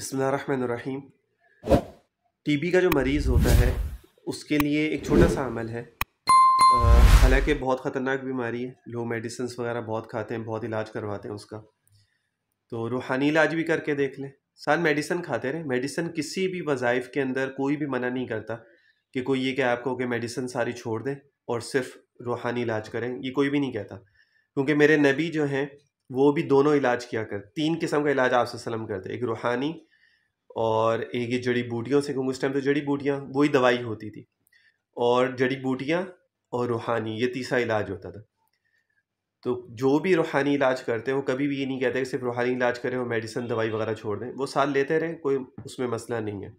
बसमीम बी का जो मरीज़ होता है उसके लिए एक छोटा सा अमल है हालांकि बहुत ख़तरनाक बीमारी है लोग मेडिसिन वगैरह बहुत खाते हैं बहुत इलाज करवाते हैं उसका तो रूहानी इलाज भी करके देख लें साथ मेडिसिन खाते रहें मेडिसिन किसी भी वज़ाइफ के अंदर कोई भी मना नहीं करता कि कोई ये कि आपको कि मेडिसिन सारी छोड़ दें और सिर्फ रूहानी इलाज करें ये कोई भी नहीं कहता क्योंकि मेरे नबी जो हैं वो भी दोनों इलाज किया कर तीन किस्म का इलाज आप करते एक रूहानी और एक ये जड़ी बूटियों से उस टाइम तो जड़ी बूटियाँ वही दवाई होती थी और जड़ी बूटियाँ और रूहानी ये तीसरा इलाज होता था तो जो भी रूहानी इलाज करते हैं वो कभी भी ये नहीं कहते कि सिर्फ रूहानी इलाज करें और मेडिसिन दवाई वगैरह छोड़ दें वो साल लेते रहें कोई उसमें मसला नहीं है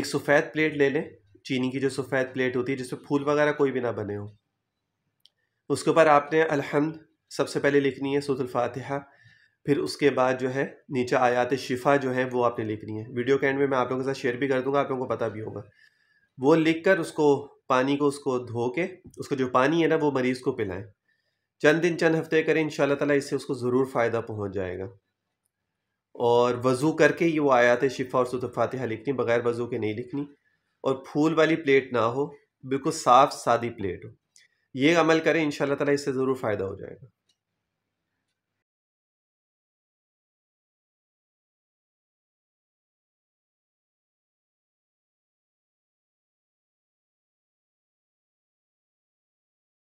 एक सफ़ेद प्लेट ले लें चीनी की जो सफ़ेद प्लेट होती है जिसमें फूल वगैरह कोई भी ना बने हो उसके ऊपर आपने अलहमद सबसे पहले लिखनी है सूतुल फिर उसके बाद जो है नीचे आयात शिफा जो है वो आपने लिखनी है वीडियो के एंड में मैं आप लोगों के साथ शेयर भी कर दूंगा आप लोगों को पता भी होगा वो लिख कर उसको पानी को उसको धो के उसको जो पानी है ना वो मरीज़ को पिलाएं चंद दिन चंद हफ्ते करें इन ताला इससे उसको ज़रूर फ़ायदा पहुँच जाएगा और वज़ू करके ये वो आयात शिफा और सत फातहा लिखनी बग़ैर वज़ू के नहीं लिखनी और फूल वाली प्लेट ना हो बिल्कुल साफ़ सादी प्लेट हो ये अमल करें इन ताला इससे ज़रूर फ़ायदा हो जाएगा